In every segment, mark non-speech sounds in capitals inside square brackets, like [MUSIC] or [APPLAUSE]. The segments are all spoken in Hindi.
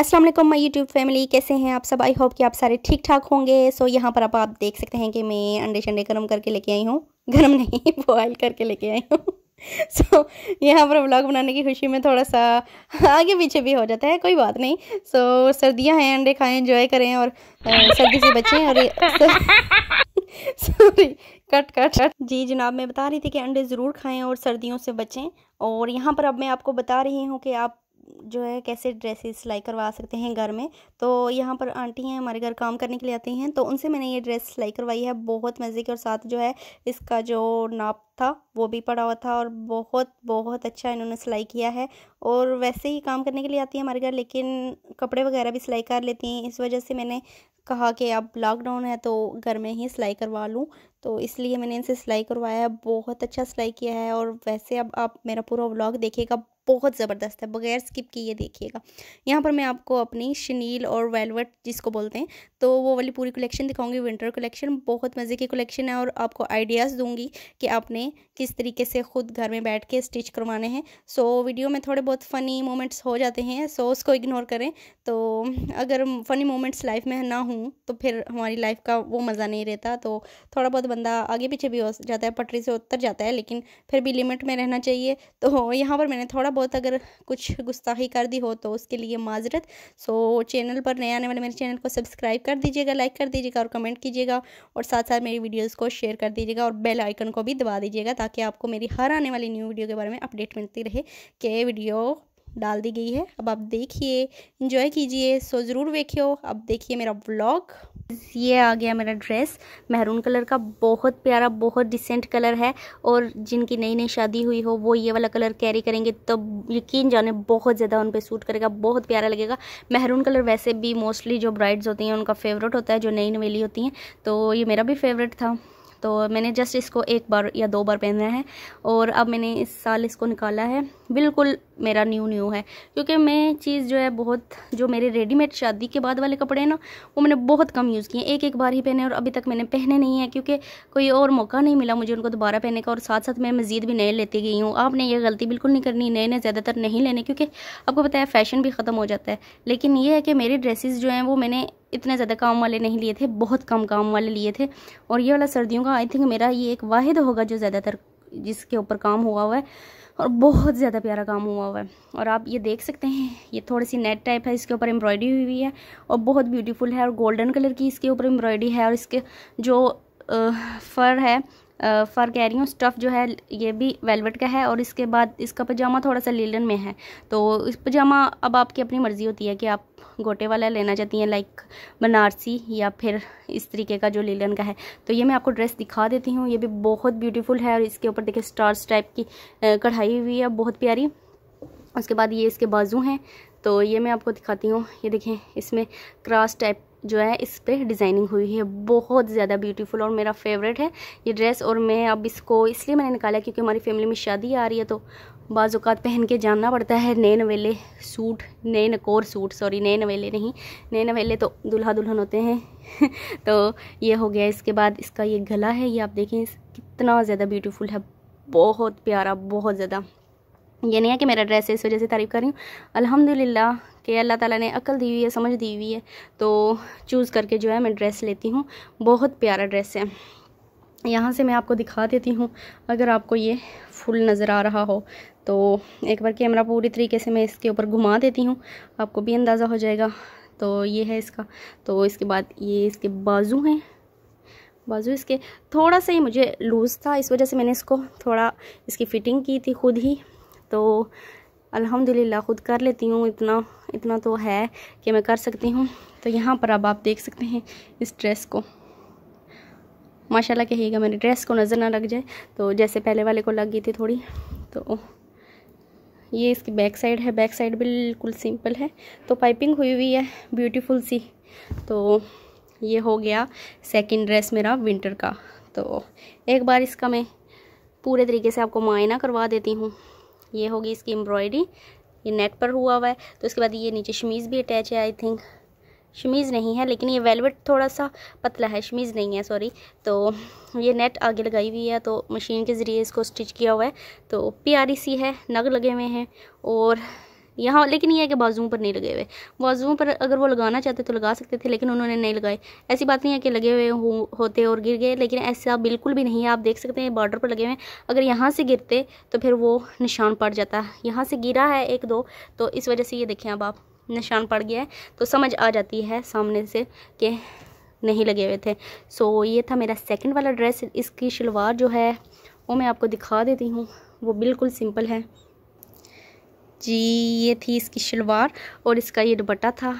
अस्सलाम वालेकुम माय यूट्यूब फैमिली कैसे हैं आप सब आई होप कि आप सारे ठीक ठाक होंगे सो यहाँ पर आप आप देख सकते हैं कि मैं अंडे शंडे गर्म करके लेके आई हूँ गर्म नहीं बॉयल [LAUGHS] करके लेके आई हूँ सो [LAUGHS] so, यहाँ पर व्लॉग बनाने की खुशी में थोड़ा सा आगे पीछे भी हो जाता है कोई बात नहीं सो so, सर्दियाँ हैं अंडे खाएँ इंजॉय करें और सर्दी से बचें और सॉरी कट कट कट जी जनाब मैं बता रही थी कि अंडे ज़रूर खाएं और सर्दियों से बचें और यहाँ पर अब मैं आपको बता रही हूँ कि आप जो है कैसे ड्रेसेस सिलाई करवा सकते हैं घर में तो यहाँ पर आंटी हैं हमारे घर काम करने के लिए आती हैं तो उनसे मैंने ये ड्रेस सिलाई करवाई है बहुत मज़े के और साथ जो है इसका जो नाप था वो भी पड़ा हुआ था और बहुत बहुत अच्छा इन्होंने सिलाई किया है और वैसे ही काम करने के लिए आती है हमारे घर लेकिन कपड़े वगैरह भी सिलाई कर लेती हैं इस वजह से मैंने कहा कि अब लॉकडाउन है तो घर में ही सिलाई करवा लूँ तो इसलिए मैंने इनसे सिलाई करवाया है बहुत अच्छा सिलाई किया है और वैसे अब आप मेरा पूरा व्लॉग देखिएगा बहुत ज़बरदस्त है बगैर स्किप किए देखिएगा यहाँ पर मैं आपको अपनी शनील और वेलवेट जिसको बोलते हैं तो वो वाली पूरी कलेक्शन दिखाऊंगी विंटर कलेक्शन बहुत मज़े की कलेक्शन है और आपको आइडियाज़ दूंगी कि आपने किस तरीके से खुद घर में बैठ के स्टिच करवाने हैं सो so, वीडियो में थोड़े बहुत फ़नी मोमेंट्स हो जाते हैं सो so, उसको इग्नोर करें तो अगर फ़नी मोमेंट्स लाइफ में ना हों तो फिर हमारी लाइफ का वो मज़ा नहीं रहता तो थोड़ा बहुत बंदा आगे पीछे भी हो जाता है पटरी से उतर जाता है लेकिन फिर भी लिमिट में रहना चाहिए तो यहाँ पर मैंने थोड़ा बहुत अगर कुछ गुस्ताखी कर दी हो तो उसके लिए माजरत सो चैनल पर नए आने वाले मेरे चैनल को सब्सक्राइब कर दीजिएगा लाइक कर दीजिएगा और कमेंट कीजिएगा और साथ साथ मेरी वीडियोज़ को शेयर कर दीजिएगा और बेल आइकन को भी दबा दीजिएगा ताकि आपको मेरी हर आने वाली न्यू वीडियो के बारे में अपडेट मिलती रहे कि वीडियो डाल दी गई है अब आप देखिए इंजॉय कीजिए सो ज़रूर देखियो अब देखिए मेरा ब्लॉग ये आ गया मेरा ड्रेस महरून कलर का बहुत प्यारा बहुत डिसेंट कलर है और जिनकी नई नई शादी हुई हो वो ये वाला कलर कैरी करेंगे तो यकीन जाने बहुत ज़्यादा उन पर सूट करेगा बहुत प्यारा लगेगा महरून कलर वैसे भी मोस्टली जो ब्राइड्स होती हैं उनका फेवरेट होता है जो नई नवेली होती हैं तो ये मेरा भी फेवरेट था तो मैंने जस्ट इसको एक बार या दो बार पहना है और अब मैंने इस साल इसको निकाला है बिल्कुल मेरा न्यू न्यू है क्योंकि मैं चीज़ जो है बहुत जो मेरे रेडीमेड शादी के बाद वाले कपड़े हैं ना वो मैंने बहुत कम यूज़ किए एक एक बार ही पहने और अभी तक मैंने पहने नहीं है क्योंकि कोई और मौका नहीं मिला मुझे उनको दोबारा पहने का और साथ साथ मैं मज़ीद भी नए लेती गई हूँ आपने ये गलती बिल्कुल नहीं करनी नए नए ज़्यादातर नहीं लेने क्योंकि आपको पता है फ़ैशन भी ख़त्म हो जाता है लेकिन ये है कि मेरी ड्रेसेस जो हैं वो मैंने इतने ज़्यादा काम वाले नहीं लिए थे बहुत कम काम वाले लिए थे और ये वाला सर्दियों का आई थिंक मेरा ये एक वाहिद होगा जो ज़्यादातर जिसके ऊपर काम हुआ हुआ है और बहुत ज़्यादा प्यारा काम हुआ हुआ है और आप ये देख सकते हैं ये थोड़ी सी नेट टाइप है इसके ऊपर एम्ब्रॉयडरी हुई हुई है और बहुत ब्यूटीफुल है और गोल्डन कलर की इसके ऊपर एम्ब्रॉयडरी है और इसके जो फ़र है फर कह रही हूँ स्टफ़ जो है ये भी वेलवेट का है और इसके बाद इसका पजामा थोड़ा सा लीलन में है तो इस पजामा अब आपकी अपनी मर्ज़ी होती है कि आप गोटे वाला लेना चाहती हैं लाइक बनारसी या फिर इस तरीके का जो लीलन का है तो ये मैं आपको ड्रेस दिखा देती हूँ ये भी बहुत ब्यूटीफुल है और इसके ऊपर देखिए स्टार्स टाइप की कढ़ाई हुई है बहुत प्यारी उसके बाद ये इसके बाजू हैं तो ये मैं आपको दिखाती हूँ ये देखें इसमें क्रॉस टाइप जो है इस पर डिज़ाइनिंग हुई है बहुत ज़्यादा ब्यूटीफुल और मेरा फेवरेट है ये ड्रेस और मैं अब इसको इसलिए मैंने निकाला क्योंकि हमारी फैमिली में शादी आ रही है तो बाज़ात पहन के जानना पड़ता है नए नवेले सूट नए नकोर सूट सॉरी नए नवेले नहीं नए नवेले तो दुल्हा दुल्हन होते हैं [LAUGHS] तो ये हो गया इसके बाद इसका ये गला है ये आप देखें कितना ज़्यादा ब्यूटीफुल है बहुत प्यारा बहुत ज़्यादा ये नहीं है कि मेरा ड्रेस है इस वजह से तारीफ़ कर रही हूँ अल्हम्दुलिल्लाह कि अल्लाह ताला ने अकल दी हुई है समझ दी हुई है तो चूज़ करके जो है मैं ड्रेस लेती हूँ बहुत प्यारा ड्रेस है यहाँ से मैं आपको दिखा देती हूँ अगर आपको ये फुल नज़र आ रहा हो तो एक बार कैमरा पूरी तरीके से मैं इसके ऊपर घुमा देती हूँ आपको भी अंदाज़ा हो जाएगा तो ये है इसका तो इसके बाद ये इसके बाजू हैं बाजू इसके थोड़ा सा ही मुझे लूज़ था इस वजह से मैंने इसको थोड़ा इसकी फ़िटिंग की थी खुद ही तो अल्हम्दुलिल्लाह ख़ुद कर लेती हूँ इतना इतना तो है कि मैं कर सकती हूँ तो यहाँ पर अब आप देख सकते हैं इस ड्रेस को माशाल्लाह कहिएगा मेरे ड्रेस को नज़र ना लग जाए तो जैसे पहले वाले को लग गई थी थोड़ी तो ये इसकी बैक साइड है बैक साइड बिल्कुल सिंपल है तो पाइपिंग हुई हुई है ब्यूटीफुल सी तो ये हो गया सेकंड ड्रेस मेरा विंटर का तो एक बार इसका मैं पूरे तरीके से आपको मायना करवा देती हूँ ये होगी इसकी एम्ब्रॉयडरी ये नेट पर हुआ हुआ है तो उसके बाद ये नीचे शमीज़ भी अटैच है आई थिंक शमीज़ नहीं है लेकिन ये वेलवेट थोड़ा सा पतला है शमीज़ नहीं है सॉरी तो ये नेट आगे लगाई हुई है तो मशीन के ज़रिए इसको स्टिच किया हुआ है तो प्यारी सी है नग लगे हुए हैं और यहाँ लेकिन ये है कि बाजुओं पर नहीं लगे हुए बाजुओं पर अगर वो लगाना चाहते तो लगा सकते थे लेकिन उन्होंने नहीं लगाए ऐसी बात नहीं है कि लगे हुए हो, होते और गिर गए लेकिन ऐसा बिल्कुल भी नहीं है आप देख सकते हैं बॉर्डर पर लगे हुए हैं अगर यहाँ से गिरते तो फिर वो निशान पड़ जाता यहाँ से गिरा है एक दो तो इस वजह से ये देखें अब आप निशान पड़ गया है तो समझ आ जाती है सामने से कि नहीं लगे हुए थे सो ये था मेरा सेकंड वाला ड्रेस इसकी शलवार जो है वो मैं आपको दिखा देती हूँ वो बिल्कुल सिंपल है जी ये थी इसकी शलवार और इसका ये दुपट्टा था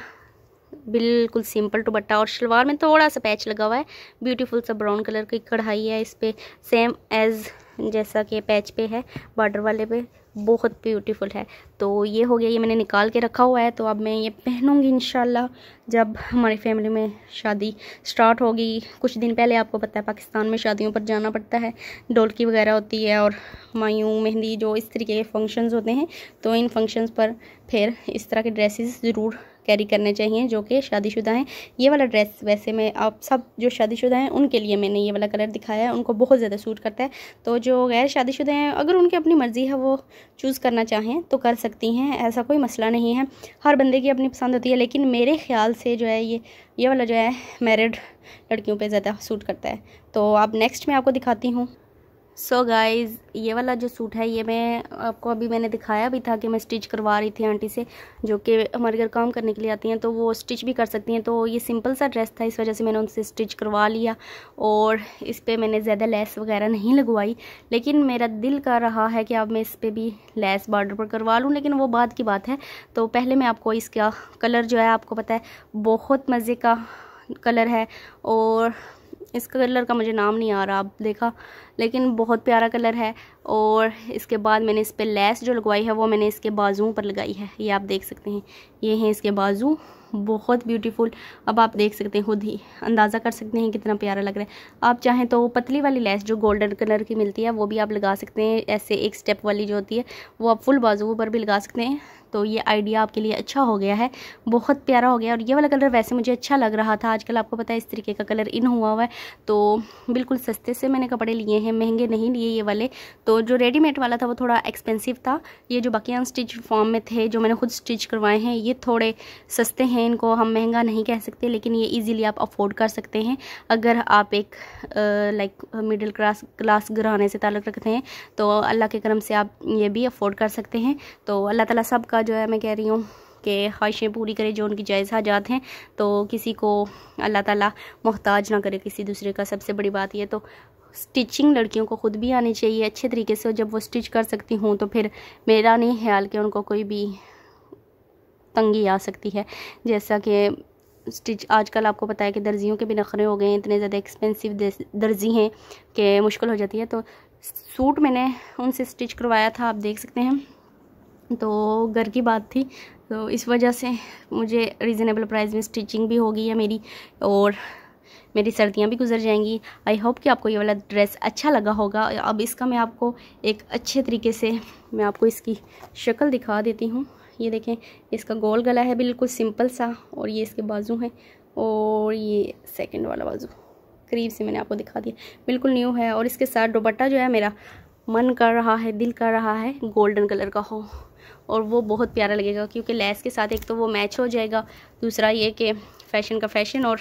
बिल्कुल सिंपल दुपट्टा और शलवार में थोड़ा सा पैच लगा हुआ है ब्यूटीफुल सा ब्राउन कलर की कढ़ाई है इस पर सेम एज़ जैसा कि पैच पे है बॉर्डर वाले पे बहुत ब्यूटीफुल है तो ये हो गया ये मैंने निकाल के रखा हुआ है तो अब मैं ये पहनूंगी इन जब हमारी फैमिली में शादी स्टार्ट होगी कुछ दिन पहले आपको पता है पाकिस्तान में शादियों पर जाना पड़ता है डोलकी वगैरह होती है और मायूँ मेहंदी जो इस तरीके के फंक्शंस होते हैं तो इन फंक्शंस पर फिर इस तरह के ड्रेसेस ज़रूर कैरी करने चाहिए जो कि शादीशुदा हैं ये वाला ड्रेस वैसे मैं आप सब जो शादीशुदा हैं उनके लिए मैंने ये वाला कलर दिखाया है उनको बहुत ज़्यादा सूट करता है तो जो गैर शादीशुदा हैं अगर उनकी अपनी मर्ज़ी है वो चूज़ करना चाहें तो कर सकती हैं ऐसा कोई मसला नहीं है हर बंदे की अपनी पसंद होती है लेकिन मेरे ख्याल से जो है ये ये वाला जो है मेरिड लड़कियों पर ज़्यादा सूट करता है तो अब नेक्स्ट मैं आपको दिखाती हूँ सो so गाइज़ ये वाला जो सूट है ये मैं आपको अभी मैंने दिखाया भी था कि मैं स्टिच करवा रही थी आंटी से जो कि हमारे घर काम करने के लिए आती हैं तो वो स्टिच भी कर सकती हैं तो ये सिंपल सा ड्रेस था इस वजह से मैंने उनसे स्टिच करवा लिया और इस पर मैंने ज़्यादा लेस वगैरह नहीं लगवाई लेकिन मेरा दिल कर रहा है कि अब मैं इस पर भी लेस बॉर्डर पर करवा लूँ लेकिन वो बाद की बात है तो पहले मैं आपको इसका कलर जो है आपको पता है बहुत मज़े का कलर है और इस कलर का मुझे नाम नहीं आ रहा आप देखा लेकिन बहुत प्यारा कलर है और इसके बाद मैंने इस पर लेस जो लगवाई है वो मैंने इसके बाजुओं पर लगाई है ये आप देख सकते हैं ये हैं इसके बाजू बहुत ब्यूटीफुल अब आप देख सकते हैं खुद ही अंदाज़ा कर सकते हैं कितना प्यारा लग रहा है आप चाहें तो पतली वाली लेस जो गोल्डन कलर की मिलती है वो भी आप लगा सकते हैं ऐसे एक स्टेप वाली जो होती है वो आप फुल बाजुओं पर भी लगा सकते हैं तो ये आइडिया आपके लिए अच्छा हो गया है बहुत प्यारा हो गया और ये वाला कलर वैसे मुझे अच्छा लग रहा था आजकल आपको पता है इस तरीके का कलर इन हुआ हुआ है तो बिल्कुल सस्ते से मैंने कपड़े लिए हैं महंगे नहीं लिए ये वाले तो जो रेडीमेड वाला था वो थोड़ा एक्सपेंसिव था ये जो बाकी अनस्टिच फॉर्म में थे जो मैंने खुद स्टिच करवाए हैं ये थोड़े सस्ते हैं इनको हम महंगा नहीं कह सकते लेकिन ये ईजिली आप अफोर्ड कर सकते हैं अगर आप एक लाइक मिडिल क्लास क्लास घराने से ताल्लुक़ रखते हैं तो अल्लाह के करम से आप ये भी अफोर्ड कर सकते हैं तो अल्लाह ताला सब का का जो है मैं कह रही हूँ कि ख्वाहिशें पूरी करें जो उनकी जायज़ हाजात हैं तो किसी को अल्लाह ताला मोहताज ना करे किसी दूसरे का सबसे बड़ी बात यह तो स्टिचिंग लड़कियों को ख़ुद भी आनी चाहिए अच्छे तरीके से जब वो स्टिच कर सकती हूँ तो फिर मेरा नहीं ख्याल कि उनको कोई भी तंगी आ सकती है जैसा कि स्टिच आजकल आपको पता है कि दर्जियों के भी नखरे हो गए हैं इतने ज़्यादा एक्सपेंसिव दर्जी हैं कि मुश्किल हो जाती है तो सूट मैंने उनसे स्टिच करवाया था आप देख सकते हैं तो घर की बात थी तो इस वजह से मुझे रिजनेबल प्राइस में स्टिचिंग भी हो गई है मेरी और मेरी सर्दियाँ भी गुजर जाएंगी आई होप कि आपको ये वाला ड्रेस अच्छा लगा होगा अब इसका मैं आपको एक अच्छे तरीके से मैं आपको इसकी शक्ल दिखा देती हूँ ये देखें इसका गोल गला है बिल्कुल सिंपल सा और ये इसके बाजू हैं और ये सेकेंड वाला बाजू करीब से मैंने आपको दिखा दिया बिल्कुल न्यू है और इसके साथ दुपट्टा जो है मेरा मन कर रहा है दिल कर रहा है गोल्डन कलर का हो और वो बहुत प्यारा लगेगा क्योंकि लेस के साथ एक तो वो मैच हो जाएगा दूसरा ये कि फैशन का फैशन और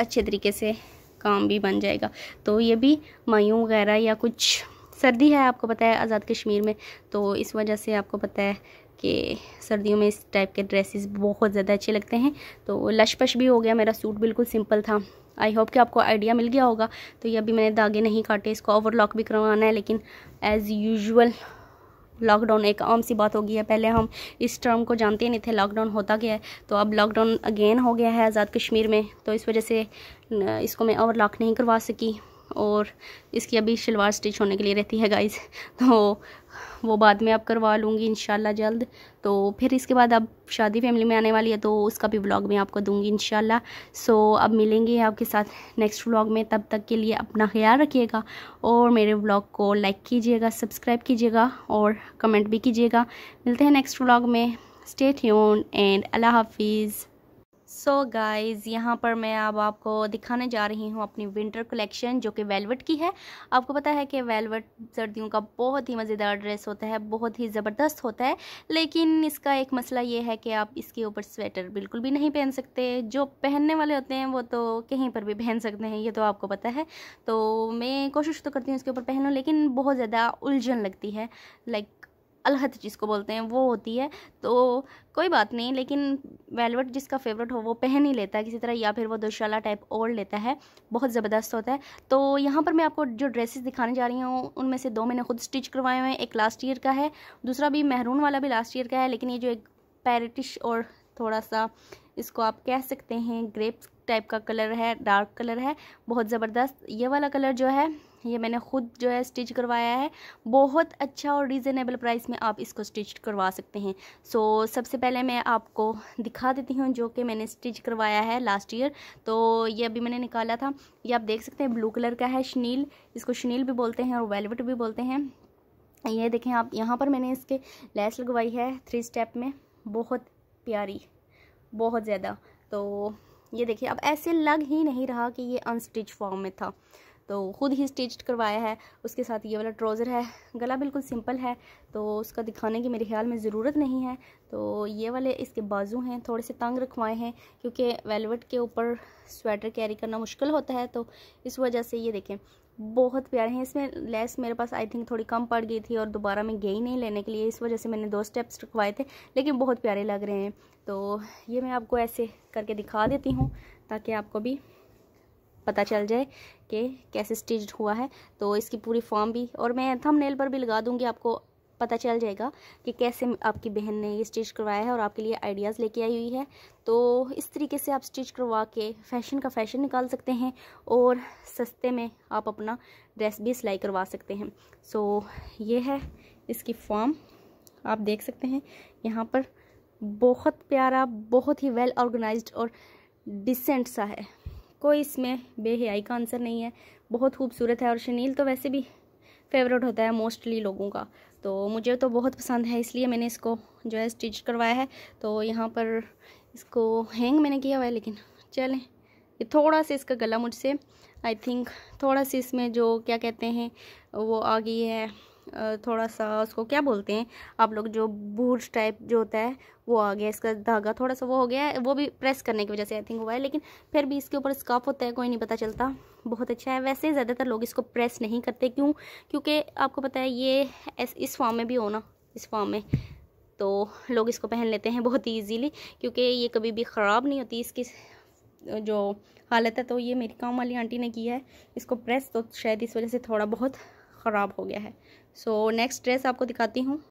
अच्छे तरीके से काम भी बन जाएगा तो ये भी मायूँ वगैरह या कुछ सर्दी है आपको पता है आज़ाद कश्मीर में तो इस वजह से आपको पता है कि सर्दियों में इस टाइप के ड्रेसेस बहुत ज़्यादा अच्छे लगते हैं तो लश पश भी हो गया मेरा सूट बिल्कुल सिंपल था आई होप कि आपको आइडिया मिल गया होगा तो ये अभी मैंने धागे नहीं काटे इसको ओवरलॉक भी करवाना है लेकिन एज़ यूजल लॉकडाउन एक आम सी बात हो गई है पहले हम इस टर्म को जानते ही नहीं थे लॉकडाउन होता गया है तो अब लॉकडाउन अगेन हो गया है आज़ाद कश्मीर में तो इस वजह से इसको मैं लॉक नहीं करवा सकी और इसकी अभी शलवार स्टिच होने के लिए रहती है गाइस [LAUGHS] तो वो बाद में आप करवा लूँगी इन जल्द तो फिर इसके बाद अब शादी फैमिली में आने वाली है तो उसका भी ब्लॉग मैं आपको दूंगी इन सो अब मिलेंगे आपके साथ नेक्स्ट व्लॉग में तब तक के लिए अपना ख्याल रखिएगा और मेरे व्लॉग को लाइक कीजिएगा सब्सक्राइब कीजिएगा और कमेंट भी कीजिएगा मिलते हैं नेक्स्ट व्लॉग में स्टेट यून एंड अल्लाह हाफिज़ सो so गाइज यहाँ पर मैं अब आपको दिखाने जा रही हूँ अपनी विंटर कलेक्शन जो कि वेलवेट की है आपको पता है कि वेलवेट सर्दियों का बहुत ही मज़ेदार ड्रेस होता है बहुत ही ज़बरदस्त होता है लेकिन इसका एक मसला ये है कि आप इसके ऊपर स्वेटर बिल्कुल भी नहीं पहन सकते जो पहनने वाले होते हैं वो तो कहीं पर भी पहन सकते हैं ये तो आपको पता है तो मैं कोशिश तो करती हूँ इसके ऊपर पहनूँ लेकिन बहुत ज़्यादा उलझन लगती है लाइक अलहद जिसको बोलते हैं वो होती है तो कोई बात नहीं लेकिन वेलवेट जिसका फेवरेट हो वो पहन ही लेता है किसी तरह या फिर वो दुशाला टाइप ओढ़ लेता है बहुत ज़बरदस्त होता है तो यहाँ पर मैं आपको जो ड्रेसेस दिखाने जा रही हूँ उनमें से दो मैंने खुद स्टिच करवाए हुए हैं एक लास्ट ईयर का है दूसरा भी महरून वाला भी लास्ट ईयर का है लेकिन ये जो एक पैरटिश और थोड़ा सा इसको आप कह सकते हैं ग्रेप्स टाइप का कलर है डार्क कलर है बहुत ज़बरदस्त ये वाला कलर जो है ये मैंने ख़ुद जो है स्टिच करवाया है बहुत अच्छा और रीज़नेबल प्राइस में आप इसको स्टिच करवा सकते हैं सो so, सबसे पहले मैं आपको दिखा देती हूँ जो कि मैंने स्टिच करवाया है लास्ट ईयर तो ये अभी मैंने निकाला था ये आप देख सकते हैं ब्लू कलर का है शनील इसको शनील भी बोलते हैं और वेलवेट भी बोलते हैं ये देखें आप यहाँ पर मैंने इसके लेस लगवाई है थ्री स्टेप में बहुत प्यारी बहुत ज़्यादा तो ये देखिए अब ऐसे लग ही नहीं रहा कि ये अनस्टिच फॉर्म में था तो ख़ुद ही स्टिच करवाया है उसके साथ ये वाला ट्राउज़र है गला बिल्कुल सिंपल है तो उसका दिखाने की मेरे ख्याल में ज़रूरत नहीं है तो ये वाले इसके बाजू हैं थोड़े से तंग रखवाए हैं क्योंकि वेलवेट के ऊपर स्वेटर कैरी करना मुश्किल होता है तो इस वजह से ये देखें बहुत प्यारे हैं इसमें लेस मेरे पास आई थिंक थोड़ी कम पड़ गई थी और दोबारा मैं गई नहीं लेने के लिए इस वजह से मैंने दो स्टेप्स रखवाए थे लेकिन बहुत प्यारे लग रहे हैं तो ये मैं आपको ऐसे करके दिखा देती हूँ ताकि आपको भी पता चल जाए के कैसे स्टिच हुआ है तो इसकी पूरी फॉर्म भी और मैं थंबनेल पर भी लगा दूँगी आपको पता चल जाएगा कि कैसे आपकी बहन ने ये स्टिच करवाया है और आपके लिए आइडियाज़ लेके आई हुई है तो इस तरीके से आप स्टिच करवा के फैशन का फैशन निकाल सकते हैं और सस्ते में आप अपना ड्रेस भी सिलाई करवा सकते हैं सो so, ये है इसकी फॉर्म आप देख सकते हैं यहाँ पर बहुत प्यारा बहुत ही वेल ऑर्गेनाइज्ड और डिसेंट सा है कोई इसमें बेहयाई का आंसर नहीं है बहुत खूबसूरत है और शनील तो वैसे भी फेवरेट होता है मोस्टली लोगों का तो मुझे तो बहुत पसंद है इसलिए मैंने इसको जो है स्टिच करवाया है तो यहाँ पर इसको हैंग मैंने किया हुआ है लेकिन चलें ये थोड़ा सा इसका गला मुझसे आई थिंक थोड़ा सा इसमें जो क्या कहते हैं वो आ गई है थोड़ा सा उसको क्या बोलते हैं आप लोग जो बूट टाइप जो होता है वो आ गया इसका धागा थोड़ा सा वो हो गया है वो भी प्रेस करने की वजह से आई थिंक हुआ है लेकिन फिर भी इसके ऊपर स्काफ होता है कोई नहीं पता चलता बहुत अच्छा है वैसे ज़्यादातर लोग इसको प्रेस नहीं करते क्यों क्योंकि आपको पता है ये इस फॉर्म में भी हो ना इस फॉर्म में तो लोग इसको पहन लेते हैं बहुत ही ईजीली क्योंकि ये कभी भी ख़राब नहीं होती इसकी जो हालत है तो ये मेरी काम वाली आंटी ने की है इसको प्रेस तो शायद इस वजह से थोड़ा बहुत ख़राब हो गया है सो नेक्स्ट ड्रेस आपको दिखाती हूँ